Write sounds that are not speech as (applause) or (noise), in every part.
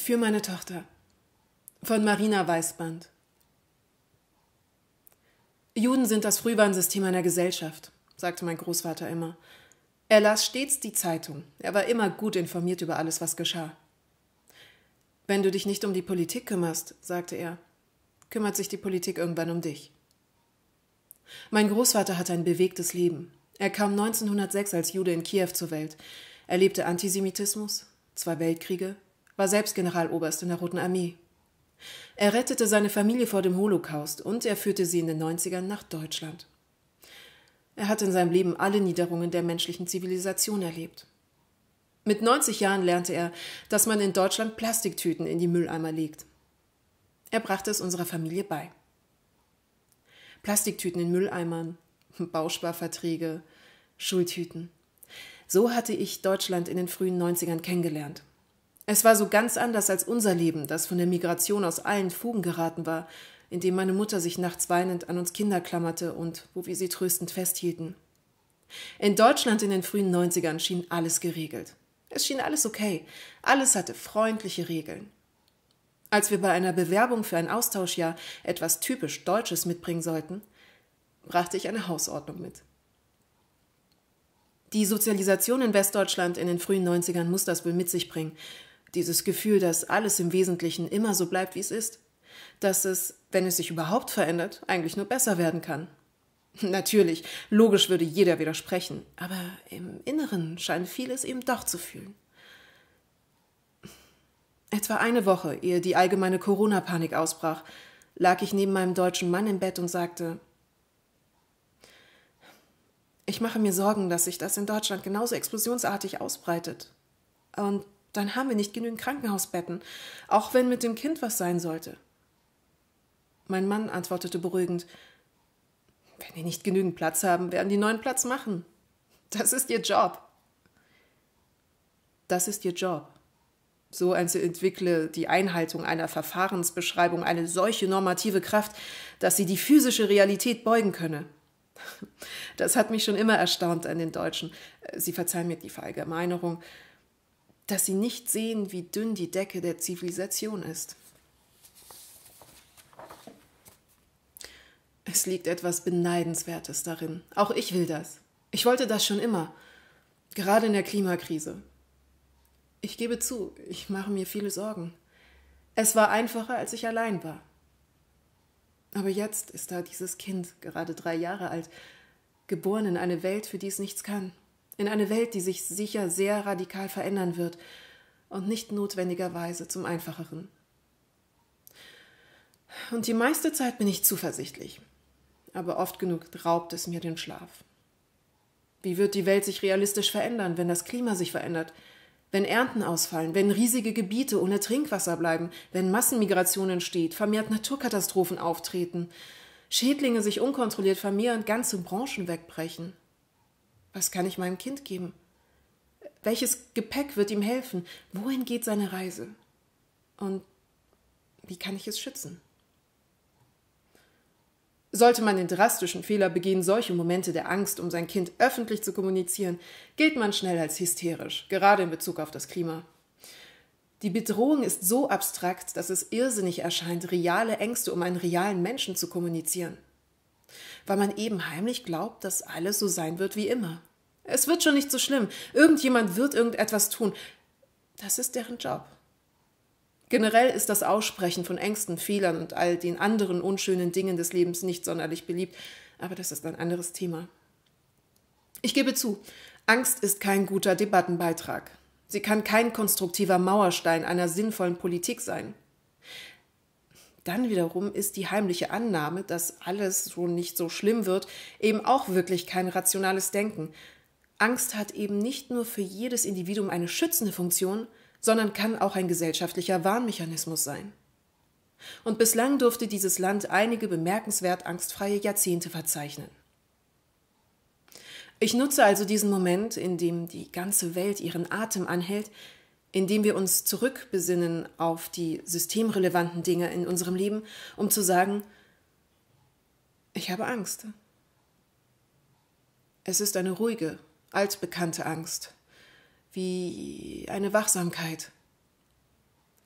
für meine Tochter von Marina Weißband. Juden sind das Frühwarnsystem einer Gesellschaft, sagte mein Großvater immer. Er las stets die Zeitung. Er war immer gut informiert über alles, was geschah. Wenn du dich nicht um die Politik kümmerst, sagte er, kümmert sich die Politik irgendwann um dich. Mein Großvater hatte ein bewegtes Leben. Er kam 1906 als Jude in Kiew zur Welt. Er lebte Antisemitismus, zwei Weltkriege, war selbst Generaloberst in der Roten Armee. Er rettete seine Familie vor dem Holocaust und er führte sie in den 90ern nach Deutschland. Er hat in seinem Leben alle Niederungen der menschlichen Zivilisation erlebt. Mit 90 Jahren lernte er, dass man in Deutschland Plastiktüten in die Mülleimer legt. Er brachte es unserer Familie bei. Plastiktüten in Mülleimern, (laughs) Bausparverträge, Schultüten. So hatte ich Deutschland in den frühen 90ern kennengelernt. Es war so ganz anders als unser Leben, das von der Migration aus allen Fugen geraten war, in dem meine Mutter sich nachts weinend an uns Kinder klammerte und wo wir sie tröstend festhielten. In Deutschland in den frühen 90ern schien alles geregelt. Es schien alles okay. Alles hatte freundliche Regeln. Als wir bei einer Bewerbung für ein Austauschjahr etwas typisch Deutsches mitbringen sollten, brachte ich eine Hausordnung mit. Die Sozialisation in Westdeutschland in den frühen 90ern muss das wohl mit sich bringen. Dieses Gefühl, dass alles im Wesentlichen immer so bleibt, wie es ist. Dass es, wenn es sich überhaupt verändert, eigentlich nur besser werden kann. (laughs) Natürlich, logisch würde jeder widersprechen, aber im Inneren scheint vieles eben doch zu fühlen. Etwa eine Woche, ehe die allgemeine Corona-Panik ausbrach, lag ich neben meinem deutschen Mann im Bett und sagte, ich mache mir Sorgen, dass sich das in Deutschland genauso explosionsartig ausbreitet. Und dann haben wir nicht genügend Krankenhausbetten, auch wenn mit dem Kind was sein sollte. Mein Mann antwortete beruhigend, wenn die nicht genügend Platz haben, werden die neuen Platz machen. Das ist ihr Job. Das ist ihr Job. So also entwickle die Einhaltung einer Verfahrensbeschreibung eine solche normative Kraft, dass sie die physische Realität beugen könne. Das hat mich schon immer erstaunt an den Deutschen. Sie verzeihen mir die Verallgemeinerung dass sie nicht sehen, wie dünn die Decke der Zivilisation ist. Es liegt etwas Beneidenswertes darin. Auch ich will das. Ich wollte das schon immer. Gerade in der Klimakrise. Ich gebe zu, ich mache mir viele Sorgen. Es war einfacher, als ich allein war. Aber jetzt ist da dieses Kind, gerade drei Jahre alt, geboren in eine Welt, für die es nichts kann in eine Welt, die sich sicher sehr radikal verändern wird und nicht notwendigerweise zum Einfacheren. Und die meiste Zeit bin ich zuversichtlich, aber oft genug raubt es mir den Schlaf. Wie wird die Welt sich realistisch verändern, wenn das Klima sich verändert, wenn Ernten ausfallen, wenn riesige Gebiete ohne Trinkwasser bleiben, wenn Massenmigration entsteht, vermehrt Naturkatastrophen auftreten, Schädlinge sich unkontrolliert vermehren, ganze Branchen wegbrechen? Was kann ich meinem Kind geben? Welches Gepäck wird ihm helfen? Wohin geht seine Reise? Und wie kann ich es schützen? Sollte man den drastischen Fehler begehen, solche Momente der Angst, um sein Kind öffentlich zu kommunizieren, gilt man schnell als hysterisch, gerade in Bezug auf das Klima. Die Bedrohung ist so abstrakt, dass es irrsinnig erscheint, reale Ängste um einen realen Menschen zu kommunizieren weil man eben heimlich glaubt, dass alles so sein wird wie immer. Es wird schon nicht so schlimm. Irgendjemand wird irgendetwas tun. Das ist deren Job. Generell ist das Aussprechen von Ängsten, Fehlern und all den anderen unschönen Dingen des Lebens nicht sonderlich beliebt, aber das ist ein anderes Thema. Ich gebe zu, Angst ist kein guter Debattenbeitrag. Sie kann kein konstruktiver Mauerstein einer sinnvollen Politik sein dann wiederum ist die heimliche Annahme, dass alles so nicht so schlimm wird, eben auch wirklich kein rationales Denken. Angst hat eben nicht nur für jedes Individuum eine schützende Funktion, sondern kann auch ein gesellschaftlicher Warnmechanismus sein. Und bislang durfte dieses Land einige bemerkenswert angstfreie Jahrzehnte verzeichnen. Ich nutze also diesen Moment, in dem die ganze Welt ihren Atem anhält, indem wir uns zurückbesinnen auf die systemrelevanten Dinge in unserem Leben, um zu sagen, ich habe Angst. Es ist eine ruhige, altbekannte Angst, wie eine Wachsamkeit.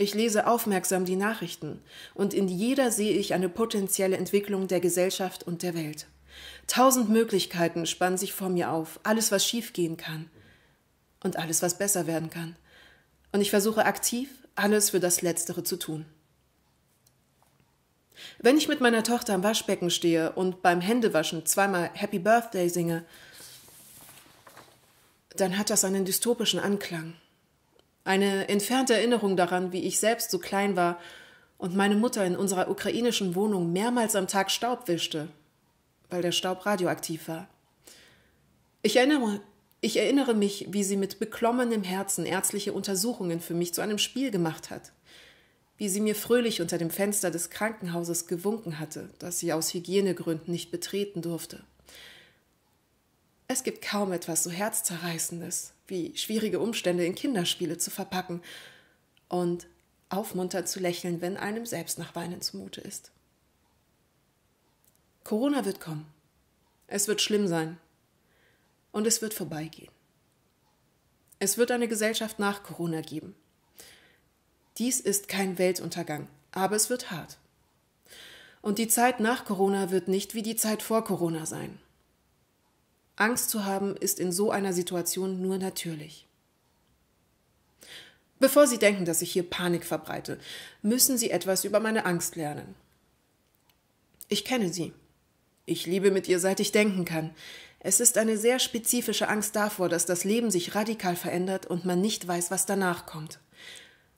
Ich lese aufmerksam die Nachrichten und in jeder sehe ich eine potenzielle Entwicklung der Gesellschaft und der Welt. Tausend Möglichkeiten spannen sich vor mir auf, alles, was schiefgehen kann und alles, was besser werden kann. Und ich versuche aktiv, alles für das Letztere zu tun. Wenn ich mit meiner Tochter am Waschbecken stehe und beim Händewaschen zweimal Happy Birthday singe, dann hat das einen dystopischen Anklang. Eine entfernte Erinnerung daran, wie ich selbst so klein war und meine Mutter in unserer ukrainischen Wohnung mehrmals am Tag Staub wischte, weil der Staub radioaktiv war. Ich erinnere, ich erinnere mich, wie sie mit beklommenem Herzen ärztliche Untersuchungen für mich zu einem Spiel gemacht hat, wie sie mir fröhlich unter dem Fenster des Krankenhauses gewunken hatte, das sie aus Hygienegründen nicht betreten durfte. Es gibt kaum etwas so herzzerreißendes, wie schwierige Umstände in Kinderspiele zu verpacken und aufmunternd zu lächeln, wenn einem selbst nach Weinen zumute ist. Corona wird kommen. Es wird schlimm sein, und es wird vorbeigehen. Es wird eine Gesellschaft nach Corona geben. Dies ist kein Weltuntergang, aber es wird hart. Und die Zeit nach Corona wird nicht wie die Zeit vor Corona sein. Angst zu haben ist in so einer Situation nur natürlich. Bevor Sie denken, dass ich hier Panik verbreite, müssen Sie etwas über meine Angst lernen. Ich kenne sie. Ich liebe mit ihr, seit ich denken kann. Es ist eine sehr spezifische Angst davor, dass das Leben sich radikal verändert und man nicht weiß, was danach kommt.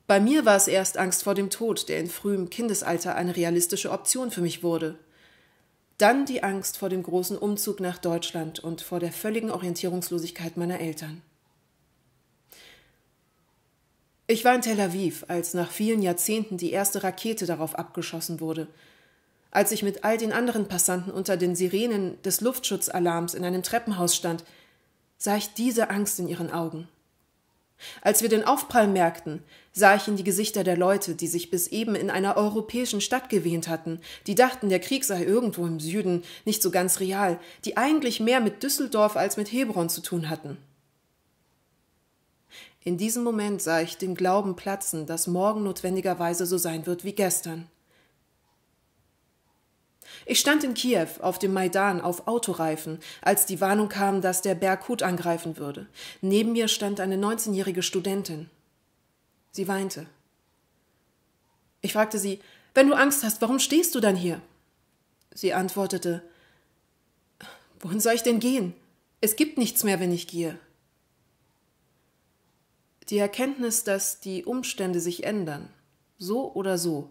Bei mir war es erst Angst vor dem Tod, der in frühem Kindesalter eine realistische Option für mich wurde. Dann die Angst vor dem großen Umzug nach Deutschland und vor der völligen Orientierungslosigkeit meiner Eltern. Ich war in Tel Aviv, als nach vielen Jahrzehnten die erste Rakete darauf abgeschossen wurde. Als ich mit all den anderen Passanten unter den Sirenen des Luftschutzalarms in einem Treppenhaus stand, sah ich diese Angst in ihren Augen. Als wir den Aufprall merkten, sah ich in die Gesichter der Leute, die sich bis eben in einer europäischen Stadt gewähnt hatten, die dachten, der Krieg sei irgendwo im Süden, nicht so ganz real, die eigentlich mehr mit Düsseldorf als mit Hebron zu tun hatten. In diesem Moment sah ich den Glauben platzen, dass morgen notwendigerweise so sein wird wie gestern. Ich stand in Kiew auf dem Maidan auf Autoreifen, als die Warnung kam, dass der Berghut angreifen würde. Neben mir stand eine 19-jährige Studentin. Sie weinte. Ich fragte sie, wenn du Angst hast, warum stehst du dann hier? Sie antwortete, wohin soll ich denn gehen? Es gibt nichts mehr, wenn ich gehe. Die Erkenntnis, dass die Umstände sich ändern, so oder so,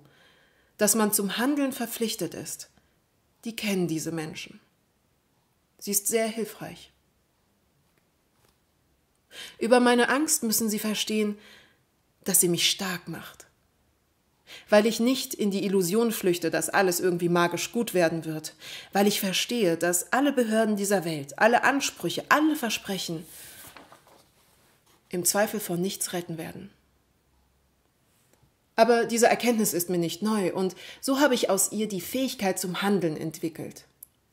dass man zum Handeln verpflichtet ist, die kennen diese Menschen. Sie ist sehr hilfreich. Über meine Angst müssen Sie verstehen, dass sie mich stark macht. Weil ich nicht in die Illusion flüchte, dass alles irgendwie magisch gut werden wird, weil ich verstehe, dass alle Behörden dieser Welt, alle Ansprüche, alle Versprechen im Zweifel von nichts retten werden. Aber diese Erkenntnis ist mir nicht neu und so habe ich aus ihr die Fähigkeit zum Handeln entwickelt.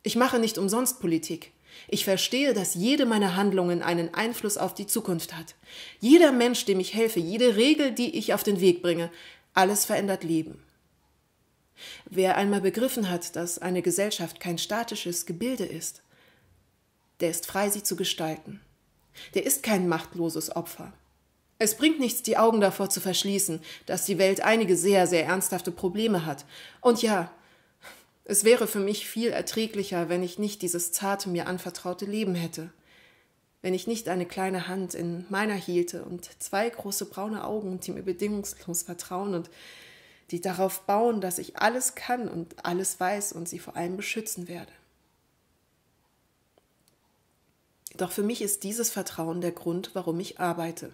Ich mache nicht umsonst Politik. Ich verstehe, dass jede meiner Handlungen einen Einfluss auf die Zukunft hat. Jeder Mensch, dem ich helfe, jede Regel, die ich auf den Weg bringe, alles verändert Leben. Wer einmal begriffen hat, dass eine Gesellschaft kein statisches Gebilde ist, der ist frei, sie zu gestalten. Der ist kein machtloses Opfer. Es bringt nichts, die Augen davor zu verschließen, dass die Welt einige sehr, sehr ernsthafte Probleme hat. Und ja, es wäre für mich viel erträglicher, wenn ich nicht dieses zarte mir anvertraute Leben hätte. Wenn ich nicht eine kleine Hand in meiner hielte und zwei große braune Augen, die mir bedingungslos vertrauen und die darauf bauen, dass ich alles kann und alles weiß und sie vor allem beschützen werde. Doch für mich ist dieses Vertrauen der Grund, warum ich arbeite.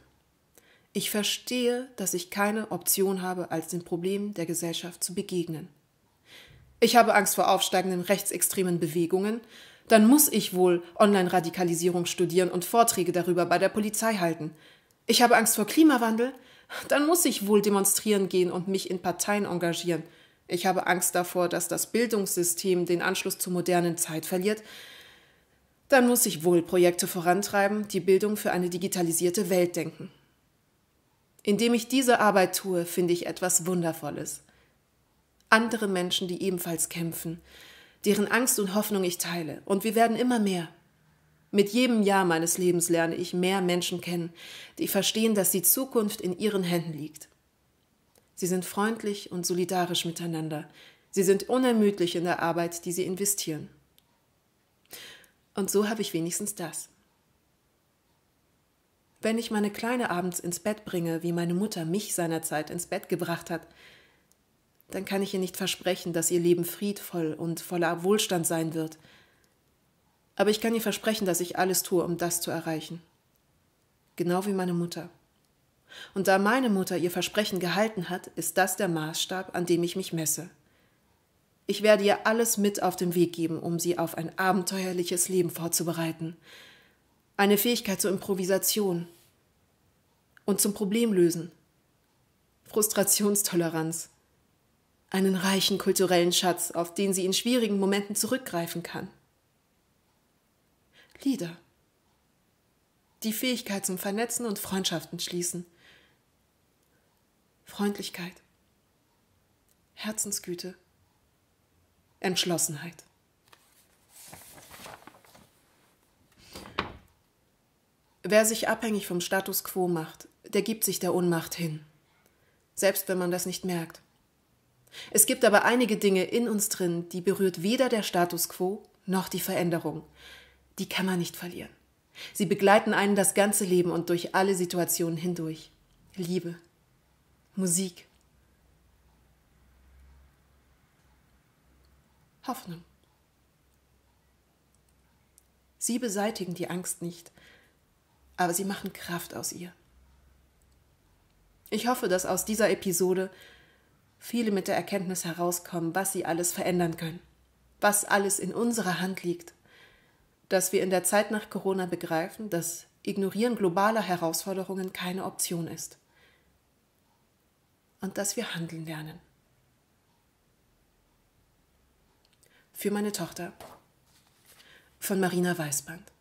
Ich verstehe, dass ich keine Option habe, als den Problemen der Gesellschaft zu begegnen. Ich habe Angst vor aufsteigenden rechtsextremen Bewegungen, dann muss ich wohl Online-Radikalisierung studieren und Vorträge darüber bei der Polizei halten. Ich habe Angst vor Klimawandel, dann muss ich wohl demonstrieren gehen und mich in Parteien engagieren. Ich habe Angst davor, dass das Bildungssystem den Anschluss zur modernen Zeit verliert. Dann muss ich wohl Projekte vorantreiben, die Bildung für eine digitalisierte Welt denken. Indem ich diese Arbeit tue, finde ich etwas Wundervolles. Andere Menschen, die ebenfalls kämpfen, deren Angst und Hoffnung ich teile, und wir werden immer mehr. Mit jedem Jahr meines Lebens lerne ich mehr Menschen kennen, die verstehen, dass die Zukunft in ihren Händen liegt. Sie sind freundlich und solidarisch miteinander. Sie sind unermüdlich in der Arbeit, die sie investieren. Und so habe ich wenigstens das wenn ich meine Kleine abends ins Bett bringe, wie meine Mutter mich seinerzeit ins Bett gebracht hat, dann kann ich ihr nicht versprechen, dass ihr Leben friedvoll und voller Wohlstand sein wird. Aber ich kann ihr versprechen, dass ich alles tue, um das zu erreichen. Genau wie meine Mutter. Und da meine Mutter ihr Versprechen gehalten hat, ist das der Maßstab, an dem ich mich messe. Ich werde ihr alles mit auf den Weg geben, um sie auf ein abenteuerliches Leben vorzubereiten eine Fähigkeit zur Improvisation und zum Problemlösen, Frustrationstoleranz, einen reichen kulturellen Schatz, auf den sie in schwierigen Momenten zurückgreifen kann. Lieder. Die Fähigkeit zum Vernetzen und Freundschaften schließen. Freundlichkeit. Herzensgüte. Entschlossenheit. Wer sich abhängig vom Status quo macht, der gibt sich der Ohnmacht hin. Selbst wenn man das nicht merkt. Es gibt aber einige Dinge in uns drin, die berührt weder der Status quo noch die Veränderung. Die kann man nicht verlieren. Sie begleiten einen das ganze Leben und durch alle Situationen hindurch. Liebe, Musik, Hoffnung. Sie beseitigen die Angst nicht, aber sie machen Kraft aus ihr. Ich hoffe, dass aus dieser Episode viele mit der Erkenntnis herauskommen, was sie alles verändern können, was alles in unserer Hand liegt, dass wir in der Zeit nach Corona begreifen, dass Ignorieren globaler Herausforderungen keine Option ist und dass wir handeln lernen. Für meine Tochter von Marina Weißband.